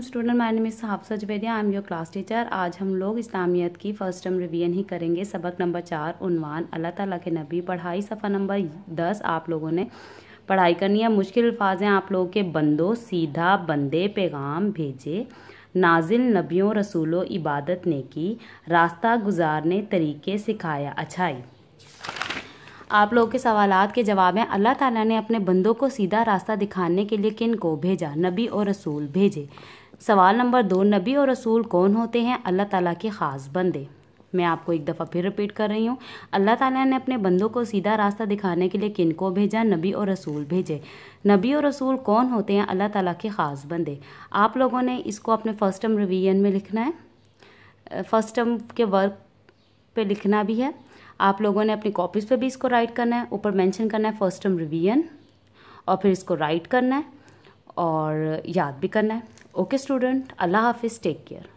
Student मैंने miss Hafsa Javeria I am your class teacher आज हम लोग इस्लामियत की फर्स्ट टर्म रिवीजन ही करेंगे सबक नंबर चार उनवान अल्लाह ताला के नबी पढ़ाई सफ़ा नंबर दस आप लोगों ने पढ़ाई करनी है मुश्किल अल्फाज हैं आप लोगों के बंदो सीधा बंदे पैगाम भेजे नाजिल नबियों रसूलों इबादत ने की रास्ता गुजारने तरीके सिखाया अच्छाई आप लोगों के सवालात के जवाब हैं अल्लाह ताला ने अपने बंदों को सीधा रास्ता दिखाने के लिए किन को भेजा नबी और रसूल भेजे सवाल नंबर दो नबी और रसूल कौन होते हैं अल्लाह ताला के ख़ास बंदे मैं आपको एक दफ़ा फिर रिपीट कर रही हूँ अल्लाह ताला ने अपने बंदों को सीधा रास्ता दिखाने के लिए किन को भेजा नबी और रसूल भेजे नबी और रसूल कौन होते हैं अल्लाह ताला के ख़ास बंदे आप लोगों ने इसको अपने फ़र्स्ट टर्म रिवीजन में लिखना है फ़र्स्ट टर्म के वर्क पे लिखना भी है आप लोगों ने अपनी कॉपीज़ पर भी इसको राइट करना है ऊपर मैंशन करना है फ़र्स्ट टर्म रिवीजन और फिर इसको राइट करना है और याद भी करना है Okay student, Allah Hafiz, take care.